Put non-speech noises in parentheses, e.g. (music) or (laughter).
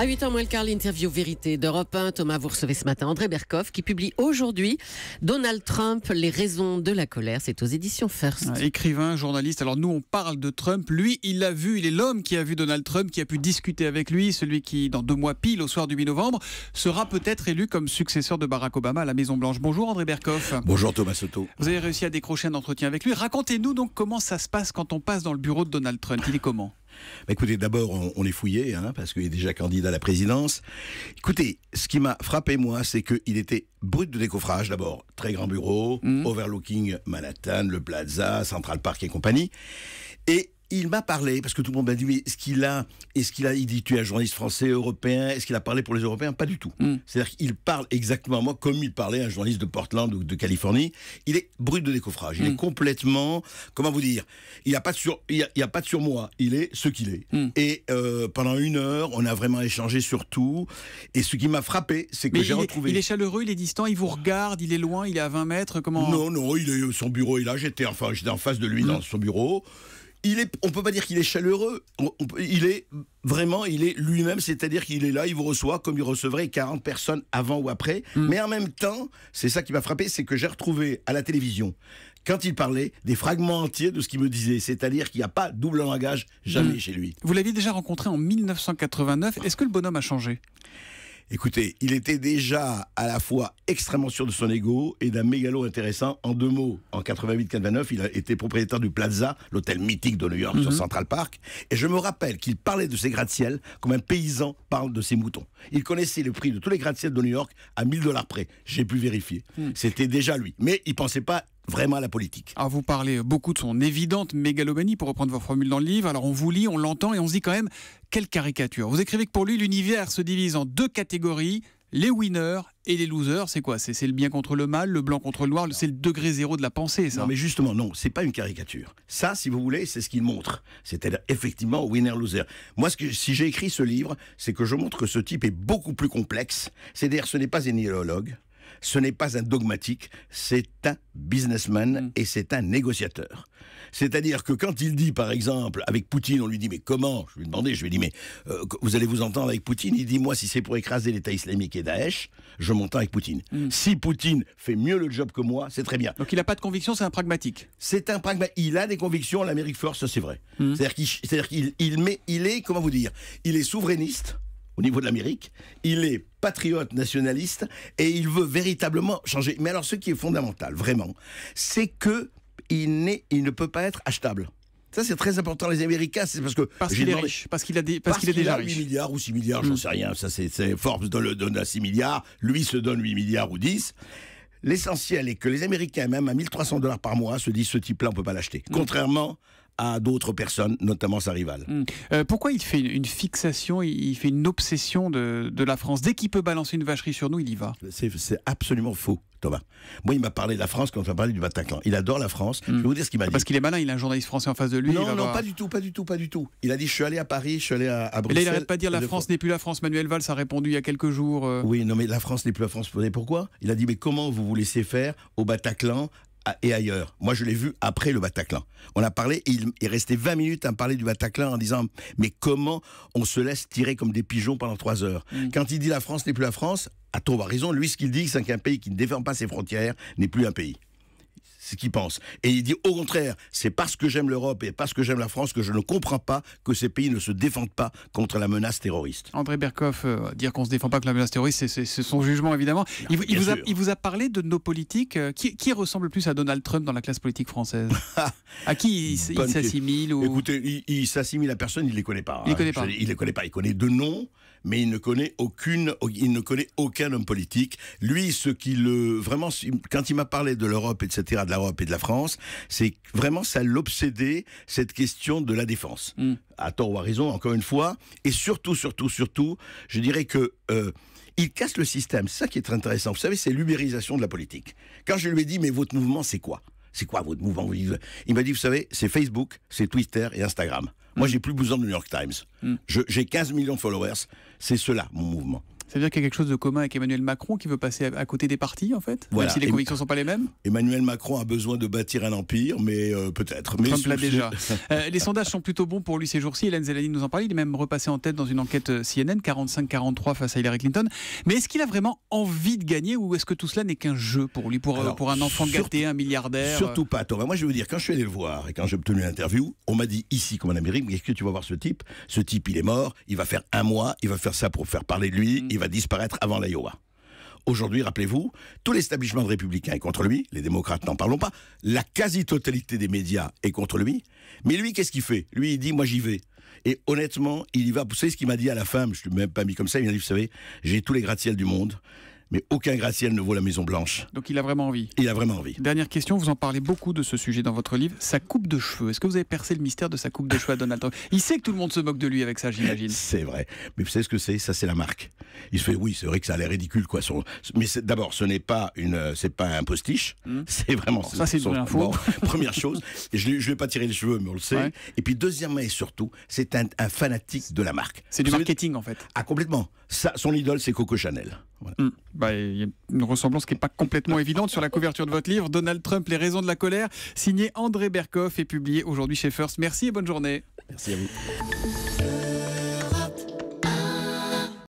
À 8h moins le quart, l'interview Vérité d'Europe 1. Thomas, vous recevez ce matin André Berkoff qui publie aujourd'hui Donald Trump, les raisons de la colère. C'est aux éditions First. écrivain, journaliste. Alors nous, on parle de Trump. Lui, il l'a vu. Il est l'homme qui a vu Donald Trump, qui a pu discuter avec lui. Celui qui, dans deux mois pile, au soir du 8 novembre, sera peut-être élu comme successeur de Barack Obama à la Maison-Blanche. Bonjour André Berkoff. Bonjour Thomas Soto. Vous avez réussi à décrocher un entretien avec lui. Racontez-nous donc comment ça se passe quand on passe dans le bureau de Donald Trump. Il est comment bah, écoutez, d'abord, on, est les fouillait, hein, parce qu'il est déjà candidat à la présidence. Écoutez, ce qui m'a frappé, moi, c'est qu'il était brut de décoffrage, d'abord. Très grand bureau, mhm. overlooking Manhattan, le Plaza, Central Park et compagnie. Et il m'a parlé, parce que tout le monde m'a dit, mais ce qu'il a, est-ce qu'il a, il dit, tu es un journaliste français, européen, est-ce qu'il a parlé pour les Européens Pas du tout. Hmm. C'est-à-dire qu'il parle exactement à moi comme il parlait à un journaliste de Portland ou de Californie. Il est brut de décoffrage. Il est hmm. complètement, comment vous dire, il n'y a pas de sur, il, y a, pas de sur moi. Il est ce qu'il est. Hmm. Et euh, pendant une heure, on a vraiment échangé sur tout. Et ce qui m'a frappé, c'est que j'ai retrouvé. il est chaleureux, il est distant, il vous regarde, il est loin, il est à 20 mètres. Comment Non, non, son bureau est là. J'étais, enfin, j'étais en face de lui dans son bureau il est, on peut pas dire qu'il est chaleureux. il est vraiment, il est lui-même, c'est-à-dire qu'il est là, il vous reçoit comme il recevrait 40 personnes avant ou après. Mm. Mais en même temps, c'est ça qui m'a frappé, c'est que j'ai retrouvé à la télévision quand il parlait des fragments entiers de ce qu'il me disait, c'est-à-dire qu'il n'y a pas double langage jamais mm. chez lui. Vous l'aviez déjà rencontré en 1989. Est-ce que le bonhomme a changé Écoutez, il était déjà à la fois extrêmement sûr de son ego et d'un mégalo intéressant. En deux mots, en 88-89, il a été propriétaire du Plaza, l'hôtel mythique de New York sur mhm. Central Park. Et je me rappelle qu'il parlait de ses gratte-ciel comme un paysan parle de ses moutons. Il connaissait le prix de tous les gratte-ciel de New York à 1000 dollars près. J'ai pu vérifier. Hmm. C'était déjà lui. Mais il pensait pas vraiment la politique. Alors vous parlez beaucoup de son évidente mégalomanie, pour reprendre vos formules dans le livre. Alors on vous lit, on l'entend et on se dit quand même, quelle caricature. Vous écrivez que pour lui, l'univers se divise en deux catégories, les winners et les losers, c'est quoi C'est le bien contre le mal, le blanc contre le noir, c'est le degré zéro de la pensée, ça Non, mais justement, non, c'est pas une caricature. Ça, si vous voulez, c'est ce qu'il montre. C'est-à-dire, effectivement, winner-loser. Moi, ce que, si j'ai écrit ce livre, c'est que je montre que ce type est beaucoup plus complexe. C'est-à-dire, ce n'est pas un idéologue, ce n'est pas un dogmatique, c'est un businessman hmm. et c'est un négociateur. C'est-à-dire que quand il dit, par exemple, avec Poutine, on lui dit, mais comment Je lui ai demandé, je lui ai dit, mais euh, vous allez vous entendre avec Poutine Il dit, moi, si c'est pour écraser l'État islamique et Daesh, je m'entends avec Poutine. Hmm. Si Poutine fait mieux le job que moi, c'est très bien. Donc il n'a pas de conviction, c'est un pragmatique. C'est un pragmatique. Il a des convictions, l'Amérique force, c'est vrai. Hmm. C'est-à-dire qu'il il, est, comment vous dire, il est souverainiste au niveau de l'Amérique. Il est patriote nationaliste et il veut véritablement changer. Mais alors, ce qui est fondamental, vraiment, c'est que il, il ne peut pas être achetable. Ça, c'est très important. Les Américains, c'est parce que. Parce qu'il est riche. Parce qu'il a, des, parce qu'il est déjà a 8 milliards ou 6 milliards, j'en mm. sais rien. Ça, c'est, Forbes donne, donne à 6 milliards. Lui se donne 8 milliards ou 10. L'essentiel est que les Américains, même à 1300 dollars par mois, se disent ce type-là, on peut pas l'acheter. Mm. Contrairement à d'autres personnes, notamment sa rivale. Hmm. Euh, pourquoi il fait une fixation, il fait une obsession de, la France Dès qu'il peut balancer une vacherie sur nous, il y va. C'est absolument faux. Thomas. Moi, il m'a parlé de la France quand on m'a parlé du Bataclan. Il adore la France. Hmm. Je vais vous dire ce qu'il m'a dit. Parce qu'il est malin, il a un journaliste français en face de lui. Non, non, pas du tout, pas du tout, pas du tout. Il a dit Je suis allé à Paris, je suis allé à, à Bruxelles. là, il n'arrête pas de dire La France n'est plus la France. Manuel Valls a répondu il y a quelques jours. Euh. Oui, non, mais la France n'est plus la France. Vous savez pourquoi Il a dit Mais comment vous vous laissez faire au Bataclan, et ailleurs. Moi, je l'ai vu après le Bataclan. On a parlé, il est resté 20 minutes à me parler du Bataclan en disant Mais comment on se laisse tirer comme des pigeons pendant 3 heures mm. Quand il dit la France n'est plus la France, à avoir raison, lui, ce qu'il dit, c'est qu'un pays qui ne défend pas ses frontières n'est plus un pays ce qu'il pense. Et il dit au contraire, c'est parce que j'aime l'Europe et parce que j'aime la France que je ne comprends pas que ces pays ne se défendent pas contre la menace terroriste. André Berkoff, euh, dire qu'on ne se défend pas contre la menace terroriste, c'est son jugement évidemment. il, vous a, parlé de nos politiques. Euh, qui, ressemble plus à Donald Trump dans la classe politique française (laughs) À qui il, s'assimile ou... Écoutez, il, s'assimile à personne, il ne les connaît pas. Il ne les hein. connaît pas. il les connaît pas. Il connaît deux noms mais il ne connaît aucune, il ne connaît aucun homme politique. Lui, ce qui le vraiment, quand il m'a parlé de l'Europe, etc., de l'Europe et de la France, c'est vraiment ça l'obsédait cette question de la défense. Hmm. À tort ou à raison, encore une fois, et surtout, surtout, surtout, je dirais que euh, il casse le système. C'est ça qui est très intéressant. Vous savez, c'est l'ubérisation de la politique. Quand je lui ai dit, mais votre mouvement, c'est quoi C'est quoi votre mouvement Il m'a dit, vous savez, c'est Facebook, c'est Twitter et Instagram. Moi, j'ai plus besoin de New York Times. Hmm. J'ai 15 millions de followers. C'est cela, mon mouvement. Ça veut dire qu'il y a quelque chose de commun avec Emmanuel Macron qui veut passer à, côté des partis, en fait Même si les convictions ne sont pas les mêmes Emmanuel Macron a besoin de bâtir un empire, mais euh, peut-être. Mais Trump l'a déjà. (laughs) Euh, les sondages sont plutôt bons pour lui ces jours-ci. Hélène Zelani nous en parlait. Il est même repassé en tête dans une enquête euh, CNN, 45-43 face à Hillary Clinton. Mais est-ce qu'il a vraiment envie de gagner ou est-ce que tout cela n'est qu'un jeu pour lui, pour, pour un enfant gâté, un milliardaire Surtout pas, Thomas. Moi, je veux dire, quand je suis allé le voir et quand j'ai obtenu l'interview, on m'a dit ici, comme en Amérique, mais est-ce que tu vas voir ce type Ce type, il est mort, il va faire un mois, il va faire ça pour faire parler de lui, mm va disparaître avant l'Iowa. Aujourd'hui, rappelez-vous, tout l'établissement républicain est contre lui, les démocrates n'en parlons pas, la quasi-totalité des médias est contre lui, mais lui, qu'est-ce qu'il fait Lui, il dit, moi j'y vais. Et honnêtement, il y va, vous savez ce qu'il m'a dit à la fin, je ne l'ai même pas mis comme ça, il m'a dit, vous savez, j'ai tous les gratte ciels du monde, mais aucun Graciel ne vaut la Maison Blanche. Donc il a vraiment envie. Il a vraiment envie. Dernière question, vous en parlez beaucoup de ce sujet dans votre livre, sa coupe de cheveux. Est-ce que vous avez percé le mystère de sa coupe de cheveux à Donald Trump Il sait que tout le monde se moque de lui avec ça, j'imagine. C'est vrai. Mais vous savez ce que c'est Ça, c'est la marque. Il se fait, oui, c'est vrai que ça a l'air ridicule, quoi. Mais d'abord, ce n'est pas une, euh, pas un postiche. Hmm. C'est vraiment ça. c'est son... info. première chose, (laughs) je ne vais pas tirer le cheveux, mais on le sait. Et puis deuxièmement et surtout, c'est un, fanatique de la marque. C'est du marketing, en fait. Ah complètement. Ça, son idole, c'est Coco Chanel. Hmm. Bah, il y a une ressemblance qui n'est pas complètement évidente sur la couverture de votre livre, Donald Trump, Les raisons de la colère, signé André Berkoff et publié aujourd'hui chez First. Merci et bonne journée. Merci à vous.